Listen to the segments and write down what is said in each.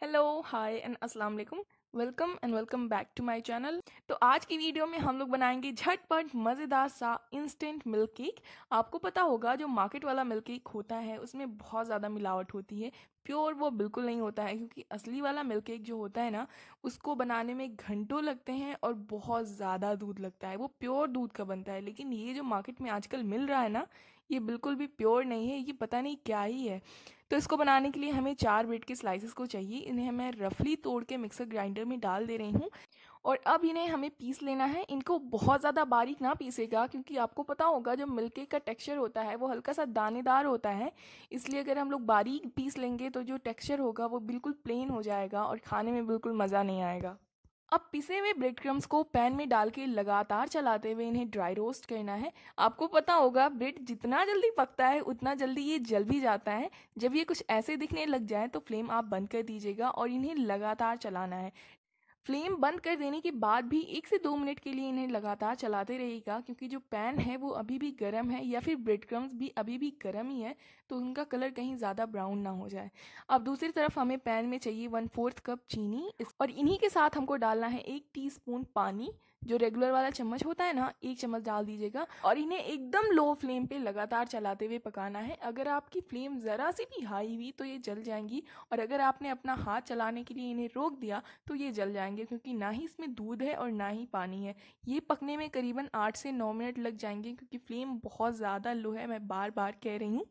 hello hi and अस्सलाम वालेकुम welcome and welcome back to my channel तो आज की वीडियो में हम लोग बनाएंगे झटपट मज़ेदार सा इंस्टेंट मिल्क केक आपको पता होगा जो मार्केट वाला मिल्क केक होता है उसमें बहुत ज़्यादा मिलावट होती है प्योर वो बिल्कुल नहीं होता है क्योंकि असली वाला मिल्क केक जो होता है ना उसको बनाने में घंटों लगते हैं और बहुत ज़्यादा दूध लगता है वो प्योर दूध का बनता है लेकिन ये जो मार्केट में आजकल मिल रहा है ना ये बिल्कुल भी प्योर नहीं है ये पता नहीं क्या ही है तो इसको बनाने के लिए हमें चार ब्रेड के स्लाइसेस को चाहिए इन्हें मैं रफली तोड़ के मिक्सर ग्राइंडर में डाल दे रही हूँ और अब इन्हें हमें पीस लेना है इनको बहुत ज़्यादा बारीक ना पीसेगा क्योंकि आपको पता होगा जो मिल्क का टेक्सचर होता है वो हल्का सा दानेदार होता है इसलिए अगर हम लोग बारीक पीस लेंगे तो जो टेक्सचर होगा वो बिल्कुल प्लेन हो जाएगा और खाने में बिल्कुल मज़ा नहीं आएगा अब पिसे हुए ब्रेड क्रम्स को पैन में डाल के लगातार चलाते हुए इन्हें ड्राई रोस्ट करना है आपको पता होगा ब्रेड जितना जल्दी पकता है उतना जल्दी ये जल भी जाता है जब ये कुछ ऐसे दिखने लग जाए तो फ्लेम आप बंद कर दीजिएगा और इन्हें लगातार चलाना है फ्लेम बंद कर देने के बाद भी एक से दो मिनट के लिए इन्हें लगातार चलाते रहेगा क्योंकि जो पैन है वो अभी भी गर्म है या फिर ब्रेड क्रम्स भी अभी भी गर्म ही है तो उनका कलर कहीं ज़्यादा ब्राउन ना हो जाए अब दूसरी तरफ हमें पैन में चाहिए वन फोर्थ कप चीनी और इन्हीं के साथ हमको डालना है एक टी पानी जो रेगुलर वाला चम्मच होता है ना एक चम्मच डाल दीजिएगा और इन्हें एकदम लो फ्लेम पे लगातार चलाते हुए पकाना है अगर आपकी फ्लेम ज़रा सी भी हाई हुई तो ये जल जाएंगी और अगर आपने अपना हाथ चलाने के लिए इन्हें रोक दिया तो ये जल जाएंगे क्योंकि ना ही इसमें दूध है और ना ही पानी है ये पकने में करीबन आठ से नौ मिनट लग जाएंगे क्योंकि फ्लेम बहुत ज़्यादा लो है मैं बार बार कह रही हूँ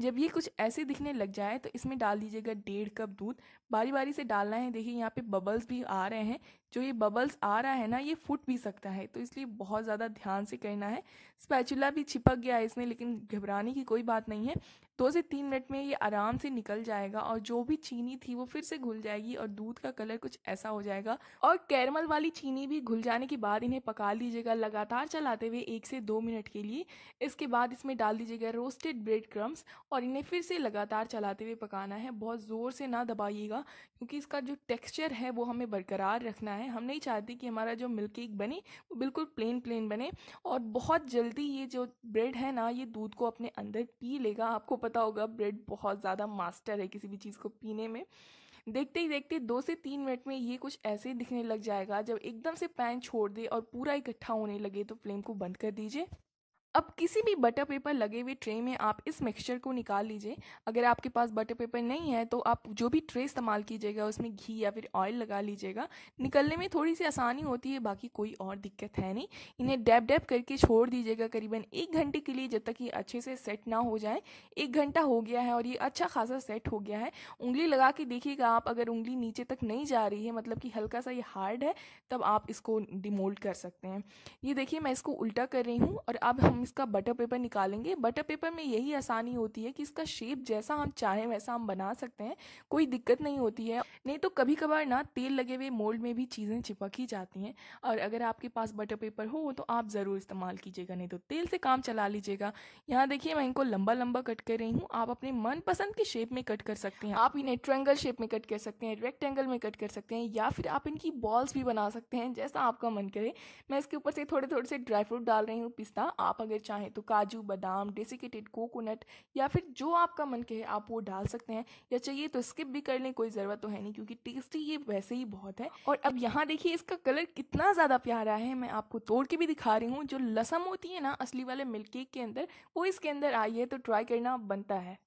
जब ये कुछ ऐसे दिखने लग जाए तो इसमें डाल दीजिएगा डेढ़ कप दूध बारी बारी से डालना है देखिए यहाँ पे बबल्स भी आ रहे हैं जो ये बबल्स आ रहा है ना ये फूट भी सकता है तो इसलिए बहुत ज़्यादा ध्यान से करना है स्पैचुला भी छिपक गया है इसमें लेकिन घबराने की कोई बात नहीं है दो से तीन मिनट में ये आराम से निकल जाएगा और जो भी चीनी थी वो फिर से घुल जाएगी और दूध का कलर कुछ ऐसा हो जाएगा और कैरमल वाली चीनी भी घुल जाने के बाद इन्हें पका लीजिएगा लगातार चलाते हुए एक से दो मिनट के लिए इसके बाद इसमें डाल दीजिएगा रोस्टेड ब्रेड क्रम्स और इन्हें फिर से लगातार चलाते हुए पकाना है बहुत ज़ोर से ना दबाइएगा क्योंकि इसका जो टेक्सचर है वो हमें बरकरार रखना है हम नहीं चाहते कि हमारा जो मिल्क केक बने वो बिल्कुल प्लेन प्लेन बने और बहुत जल्दी ये जो ब्रेड है ना ये दूध को अपने अंदर पी लेगा आपको पता होगा ब्रेड बहुत ज़्यादा मास्टर है किसी भी चीज़ को पीने में देखते ही देखते दो से तीन मिनट में ये कुछ ऐसे दिखने लग जाएगा जब एकदम से पैन छोड़ दे और पूरा इकट्ठा होने लगे तो फ्लेम को बंद कर दीजिए अब किसी भी बटर पेपर लगे हुए ट्रे में आप इस मिक्सचर को निकाल लीजिए अगर आपके पास बटर पेपर नहीं है तो आप जो भी ट्रे इस्तेमाल कीजिएगा उसमें घी या फिर ऑयल लगा लीजिएगा निकलने में थोड़ी सी आसानी होती है बाकी कोई और दिक्कत है नहीं इन्हें डैब डैप करके छोड़ दीजिएगा करीबन एक घंटे के लिए जब तक ये अच्छे से सेट ना हो जाए एक घंटा हो गया है और ये अच्छा खासा सेट हो गया है उंगली लगा के देखिएगा आप अगर उंगली नीचे तक नहीं जा रही है मतलब कि हल्का सा ये हार्ड है तब आप इसको डिमोल्ड कर सकते हैं ये देखिए मैं इसको उल्टा कर रही हूँ और अब हम इसका बटर पेपर निकालेंगे बटर पेपर में यही आसानी होती है कि इसका शेप जैसा हम चाहें वैसा हम बना सकते हैं कोई दिक्कत नहीं होती है नहीं तो कभी कभार ना तेल लगे हुए मोल्ड में भी चीज़ें चिपक ही जाती हैं और अगर आपके पास बटर पेपर हो तो आप ज़रूर इस्तेमाल कीजिएगा नहीं तो तेल से काम चला लीजिएगा यहाँ देखिए मैं इनको लंबा लंबा कट कर रही हूँ आप अपने मनपसंद के शेप में कट कर सकते हैं आप इन्हें ट्रैंगल शेप में कट कर सकते हैं रेक्टेंगल में कट कर सकते हैं या फिर आप इनकी बॉल्स भी बना सकते हैं जैसा आपका मन करे मैं इसके ऊपर से थोड़े थोड़े से ड्राई फ्रूट डाल रही हूँ पिस्ता आप अगर अगर चाहें तो काजू बादाम डेसिकेटेड कोकोनट या फिर जो आपका मन कहे आप वो डाल सकते हैं या चाहिए तो स्किप भी कर लें कोई ज़रूरत तो है नहीं क्योंकि टेस्टी ये वैसे ही बहुत है और अब यहाँ देखिए इसका कलर कितना ज़्यादा प्यारा है मैं आपको तोड़ के भी दिखा रही हूँ जो लसम होती है ना असली वाले मिल्क केक के अंदर वो इसके अंदर आई है तो ट्राई करना बनता है